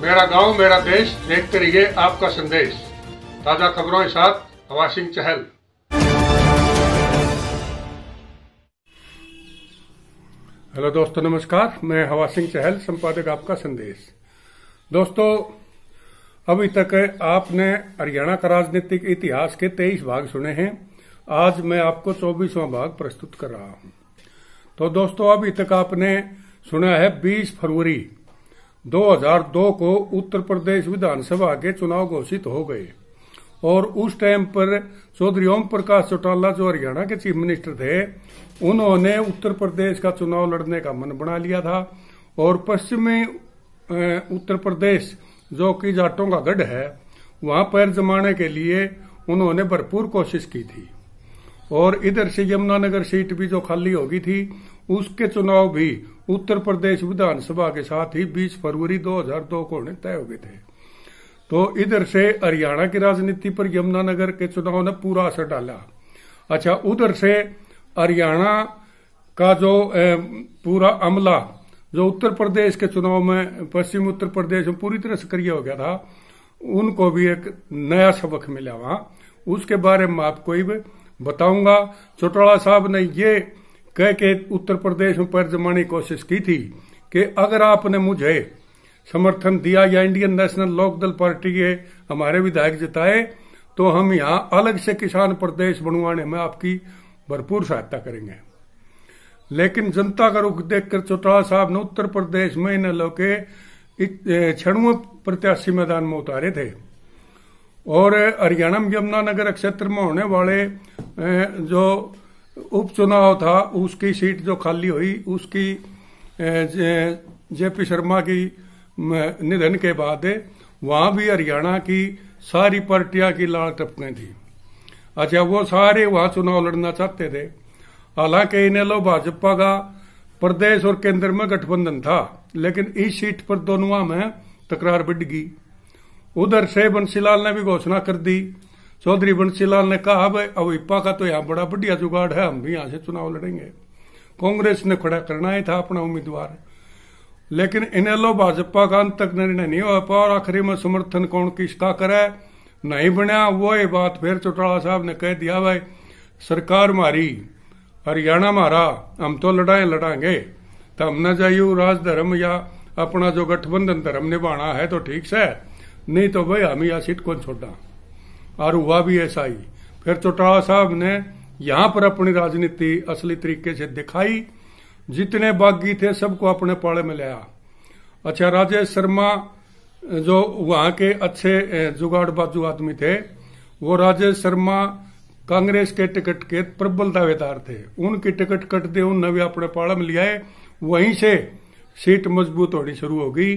मेरा गांव मेरा देश देखते रहिए आपका संदेश ताज़ा खबरों के साथ हवा सिंह चहल हेलो दोस्तों नमस्कार मैं हवा सिंह चहल संपादक आपका संदेश दोस्तों अभी तक आपने हरियाणा का राजनीतिक इतिहास के तेईस भाग सुने हैं आज मैं आपको चौबीसवा भाग प्रस्तुत कर रहा हूं तो दोस्तों अभी तक आपने सुना है 20 फरवरी 2002 को उत्तर प्रदेश विधानसभा के चुनाव घोषित हो गए और उस टाइम पर चौधरी ओम प्रकाश चौटाला जो हरियाणा के चीफ मिनिस्टर थे उन्होंने उत्तर प्रदेश का चुनाव लड़ने का मन बना लिया था और पश्चिमी उत्तर प्रदेश जो कि जाटों का गढ़ है वहां पैर जमाने के लिए उन्होंने भरपूर कोशिश की थी और इधर से यमुनानगर सीट भी जो खाली होगी थी उसके चुनाव भी उत्तर प्रदेश विधानसभा के साथ ही 20 फरवरी 2002 को तय हो गए थे तो इधर से हरियाणा की राजनीति पर यमुनानगर के चुनाव ने पूरा असर डाला अच्छा उधर से हरियाणा का जो पूरा अमला जो उत्तर प्रदेश के चुनाव में पश्चिम उत्तर प्रदेश में पूरी तरह सक्रिय हो गया था उनको भी एक नया सबक मिला वहां उसके बारे में आपको बताऊंगा चौटाला साहब ने ये कह के उत्तर प्रदेश में पैर जमाने की कोशिश की थी कि अगर आपने मुझे समर्थन दिया या इंडियन नेशनल लोकदल पार्टी के हमारे विधायक जिताए तो हम यहाँ अलग से किसान प्रदेश बनवाने में आपकी भरपूर सहायता करेंगे लेकिन जनता का रुख देखकर चौटाला साहब ने उत्तर प्रदेश में इन लोके छणुए प्रत्याशी मैदान में उतारे थे और हरियाणा में यमुनानगर क्षेत्र में होने वाले जो उपचुनाव था उसकी सीट जो खाली हुई उसकी जेपी शर्मा की निधन के बाद वहां भी हरियाणा की सारी पार्टियां की लाल टपकें थी अच्छा वो सारे वहां चुनाव लड़ना चाहते थे हालांकि लो भाजपा का प्रदेश और केंद्र में गठबंधन था लेकिन इस सीट पर दोनों में तकरार बिट गई उधर से बंसीलाल ने भी घोषणा कर दी चौधरी बंसीलाल ने कहा भाई अब इप्पा का तो यहाँ बड़ा बढ़िया जुगाड़ है हम भी यहाँ से चुनाव लड़ेंगे कांग्रेस ने खड़ा करना ही था अपना उम्मीदवार लेकिन लो भाजपा का अंत तक निर्णय नहीं हो पा और आखिरी में समर्थन कौन किसका करे नहीं बनया वो ये बात फिर चौटाला साहब ने कह दिया भाई सरकार मारी हरियाणा मारा हम तो लड़ाए लड़ांगे तो हम न जाइयो राजधर्म या अपना जो गठबंधन धर्म निभाना है तो ठीक से नहीं तो भाई हम यह सीट कौन छोड़ा और हुआ भी ऐसा ही फिर चौटाला साहब ने यहां पर अपनी राजनीति असली तरीके से दिखाई जितने बागी थे सबको अपने पाड़े में लाया अच्छा राजेश शर्मा जो वहां के अच्छे जुगाड़बाजू आदमी थे वो राजेश शर्मा कांग्रेस के टिकट के प्रबल दावेदार थे उनकी टिकट कट दे उन नवे अपने पाड़ा में लियाए वहीं से सीट मजबूत होनी शुरू हो गई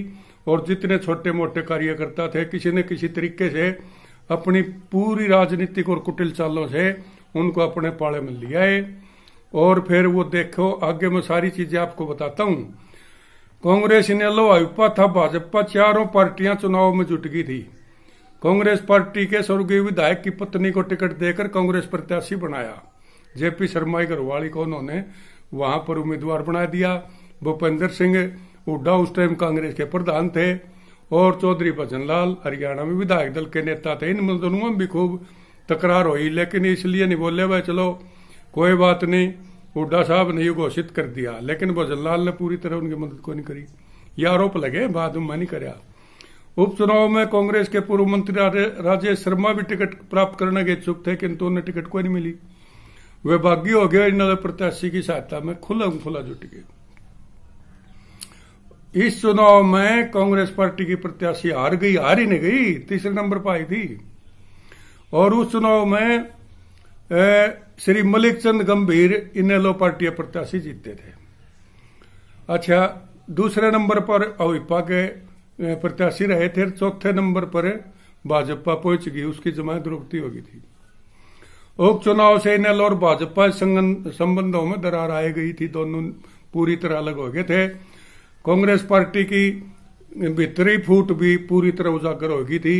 और जितने छोटे मोटे कार्यकर्ता थे किसी न किसी तरीके से अपनी पूरी राजनीतिक और कुटिल चालों से उनको अपने पाड़े में ले आए और फिर वो देखो आगे मैं सारी चीजें आपको बताता हूं कांग्रेस इनेलो आयुपा था भाजपा चारों पार्टियां चुनाव में जुट गई थी कांग्रेस पार्टी के स्वर्गीय विधायक की पत्नी को टिकट देकर कांग्रेस प्रत्याशी बनाया जेपी शर्मा गढ़वाली को उन्होंने वहां पर उम्मीदवार बना दिया भूपेंद्र सिंह हुड्डा उस टाइम कांग्रेस के प्रधान थे और चौधरी भजन लाल हरियाणा में विधायक दल के नेता थे इन दोनों में भी खूब तकरार हुई लेकिन इसलिए नहीं बोले भाई चलो कोई बात नहीं हुड्डा साहब ने यह घोषित कर दिया लेकिन भजन लाल ने पूरी तरह उनकी मदद को नहीं करी ये आरोप लगे बाद में नहीं कराया उपचुनाव में कांग्रेस के पूर्व मंत्री राजेश शर्मा भी टिकट प्राप्त करने के इच्छुक थे किंतु उन्हें टिकट कोई नहीं मिली वे बागी हो गए इन प्रत्याशी की सहायता में खुला खुला जुट गया इस चुनाव में कांग्रेस पार्टी की प्रत्याशी हार गई हार ही नहीं गई तीसरे नंबर पर आई थी और उस चुनाव में श्री मलिक चंद गंभीर इनेलो पार्टी प्रत्याशी जीते थे अच्छा दूसरे नंबर पर अविपा के प्रत्याशी रहे थे चौथे नंबर पर भाजपा पहुंच गई उसकी जमात द्रौपदी होगी थी उपचुनाव से इनेलो और भाजपा संबंधों में दरार आई गई थी दोनों पूरी तरह अलग हो गए थे कांग्रेस पार्टी की भीतरी फूट भी पूरी तरह उजागर होगी थी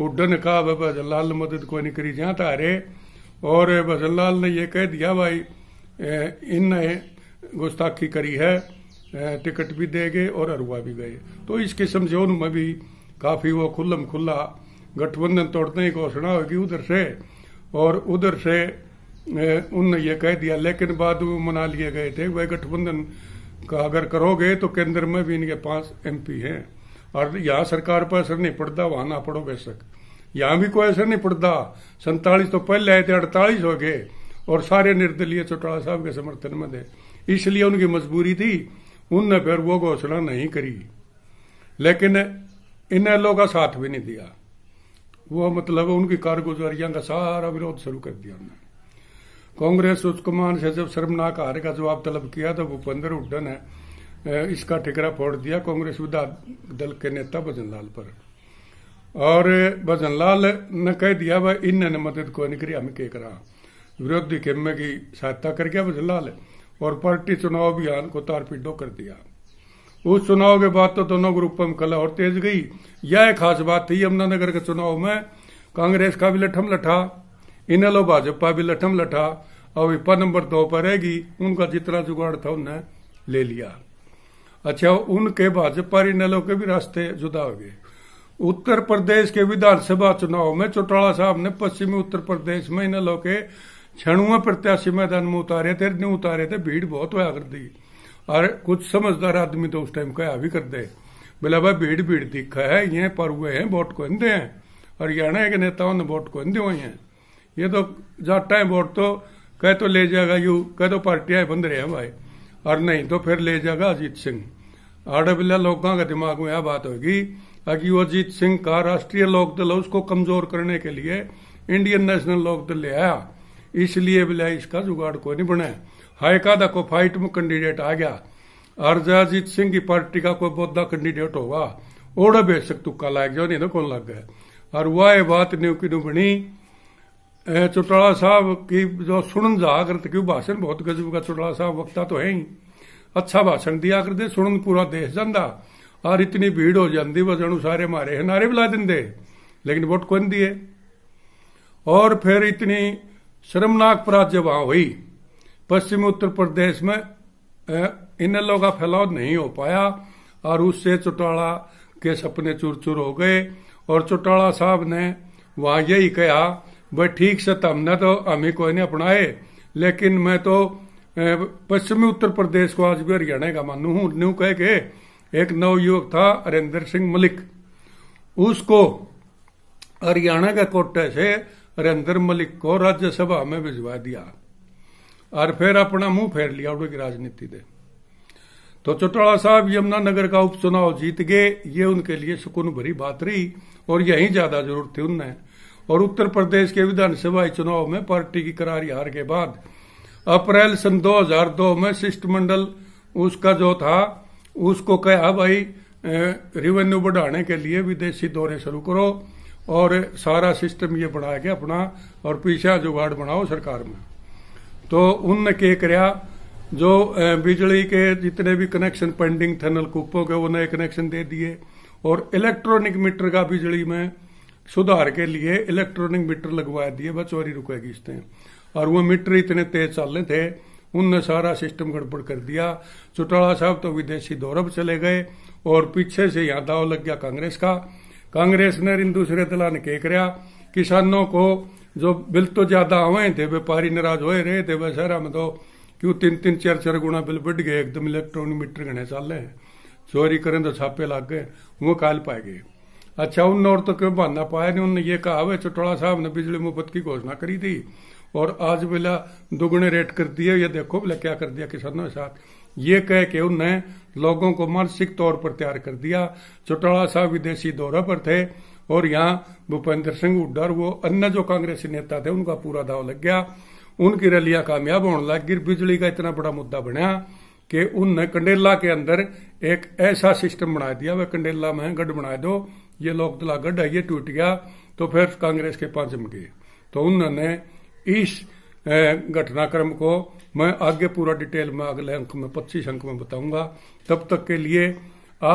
उड्डन का भजनलाल मदद को नहीं करी जहां तारे और भजनलाल ने यह कह दिया भाई इनने गुस्ताखी करी है टिकट भी दे गए और अरुआ भी गए तो इस किस्म से उनमें भी काफी वो खुल्लम खुल्ला गठबंधन तोड़ने की घोषणा होगी उधर से और उधर से उनने ये कह दिया लेकिन बाद में मना लिए गए थे वह गठबंधन का अगर करोगे तो केंद्र में भी इनके पास एमपी हैं और यहाँ सरकार पर असर नहीं पड़ता वहां ना पड़ो बेशक यहाँ भी कोई असर नहीं पड़ता सैतालीस तो पहले आए थे अड़तालीस हो गए और सारे निर्दलीय चौटाला साहब के समर्थन में थे इसलिए उनकी मजबूरी थी उनने फिर वो घोषणा नहीं करी लेकिन इन लोगों का साथ भी नहीं दिया वो मतलब उनकी कारगुजारियां का सारा विरोध शुरू कर दिया उन्होंने कांग्रेस उच्च कमान से जब शर्मनाक हार का जवाब तलब किया तो भूपेंद्र हुड्डा ने इसका ठिकरा फोड़ दिया कांग्रेस विधायक दल के नेता भजन पर और भजन ने कह दिया भाई इन्होंने मदद को नहीं करी हमें क्या करा विरोधी खेमे की सहायता कर गया भजन और पार्टी चुनाव अभियान को तारपीडो कर दिया उस चुनाव के बाद तो दोनों ग्रुपों में कला और तेज गई यह खास बात थी यमुनानगर के चुनाव में कांग्रेस का भी लठम लठा लो भाजपा भी लठम लठा और विपा नंबर दो पर रहेगी उनका जितना जुगाड़ था उन्हें ले लिया अच्छा उनके भाजपा इन इनलो के भी रास्ते जुदा हो गए उत्तर प्रदेश के विधानसभा चुनाव में चौटाला साहब ने पश्चिमी उत्तर प्रदेश में इनलो के छणुआ प्रत्याशी मैदान में उतारे थे नहीं उतारे थे भीड़ बहुत होया कर दी और कुछ समझदार आदमी तो उस टाइम कह भी कर दे बोला भाई भीड़ भीड़ दिखा है ये पर हुए हैं वोट को दे हैं हरियाणा के नेताओं ने वोट को दे हुए हैं ये तो जाता है वोट तो कह तो ले जाएगा यू कह तो पार्टियां बंद रहे हैं भाई और नहीं तो फिर ले जाएगा अजीत सिंह आड़े बिल्ला लोगों के दिमाग में यह बात होगी कि वो अजीत सिंह का राष्ट्रीय लोकदल है उसको कमजोर करने के लिए इंडियन नेशनल लोकदल ले आया इसलिए बिल्ला इसका जुगाड़ कोई नहीं बनाया हाइका को फाइट में कैंडिडेट आ गया और अजीत सिंह की पार्टी का कोई बौद्धा कैंडिडेट होगा ओढ़ बेशक तुक्का लाग जाओ नहीं तो कौन लग गया और वह बात न्यू की बनी चौटाला साहब की जो सुन जा करते क्यों भाषण बहुत गजब का चौटाला साहब वक्ता तो है ही अच्छा भाषण दिया करते सुन पूरा देश जाता और इतनी भीड़ हो जाती वह जनू सारे मारे है नारे ला देंगे लेकिन वोट कौन दिए और फिर इतनी शर्मनाक पराजय वहां हुई पश्चिमी उत्तर प्रदेश में इन इनेलो का फैलाव नहीं हो पाया और उससे चौटाला के सपने चूर चूर हो गए और चौटाला साहब ने वहां यही कहा वह ठीक से तमने तो, तो हमें कोई नहीं अपनाए लेकिन मैं तो पश्चिमी उत्तर प्रदेश को आज भी हरियाणा का मानू हूं न्यू कह के एक नव युवक था अरेंद्र सिंह मलिक उसको हरियाणा के कोटे से अरेंद्र मलिक को राज्यसभा में भिजवा दिया और फिर अपना मुंह फेर लिया उनकी राजनीति दे तो चौटाला साहब यमुनानगर का उपचुनाव जीत गए ये उनके लिए सुकून भरी बात रही और यही ज्यादा जरूरत थी उनने और उत्तर प्रदेश के विधानसभा चुनाव में पार्टी की करारी हार के बाद अप्रैल सन 2002 में शिष्टमंडल उसका जो था उसको कहा हाँ भाई रिवेन्यू बढ़ाने के लिए विदेशी दौरे शुरू करो और सारा सिस्टम ये बढ़ा के अपना और पीछा जुगाड़ बनाओ सरकार में तो उनने के कराया जो बिजली के जितने भी कनेक्शन पेंडिंग थे नलकूपों के वो नए कनेक्शन दे दिए और इलेक्ट्रॉनिक मीटर का बिजली में सुधार के लिए इलेक्ट्रॉनिक मीटर लगवा दिए बस चोरी रुकेगी इसने और वो मीटर इतने तेज चल रहे थे उनने सारा सिस्टम गड़बड़ कर दिया चौटाला साहब तो विदेशी दौरव चले गए और पीछे से यहाँ दाव लग गया कांग्रेस का कांग्रेस ने इन दूसरे दला ने कह कर किसानों को जो बिल तो ज्यादा हुए थे व्यापारी नाराज हो रहे थे वह में तो क्यों तीन तीन चार चार गुना बिल बढ़ गए एकदम इलेक्ट्रॉनिक मीटर गणे चल रहे हैं चोरी करें तो छापे लग गए वो काल पाए गए अच्छा उनने और तो क्यों बहाना पाया नहीं उन्होंने ये कहा वे चौटाला साहब ने बिजली मुफ्त की घोषणा करी थी और आज बेला दुगुने रेट कर दिए ये देखो बोला क्या कर दिया किसानों के साथ ये कह के उनने लोगों को मानसिक तौर पर तैयार कर दिया चौटाला साहब विदेशी दौरे पर थे और यहाँ भूपेंद्र सिंह हुडर वो अन्य जो कांग्रेसी नेता थे उनका पूरा दाव लग गया उनकी रैलियां कामयाब होने लग गई बिजली का इतना बड़ा मुद्दा बनाया कि उनने कंडेला के अंदर एक ऐसा सिस्टम बना दिया वह कंडेला में गढ़ बना दो ये लोकदला गढ़ है ये टूट गया तो फिर कांग्रेस के पास जम गए तो उन्होंने इस घटनाक्रम को मैं आगे पूरा डिटेल में अगले अंक में पच्चीस अंक में बताऊंगा तब तक के लिए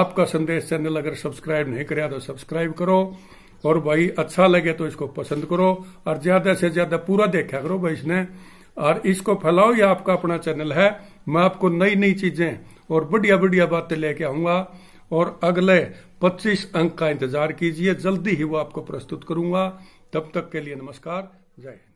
आपका संदेश चैनल अगर सब्सक्राइब नहीं कराया तो सब्सक्राइब करो और भाई अच्छा लगे तो इसको पसंद करो और ज्यादा से ज्यादा पूरा देखा करो भाई इसने और इसको फैलाओ ये आपका अपना चैनल है मैं आपको नई नई चीजें और बढ़िया बढ़िया बातें लेके आऊंगा और अगले 25 अंक का इंतजार कीजिए जल्दी ही वो आपको प्रस्तुत करूंगा तब तक के लिए नमस्कार जय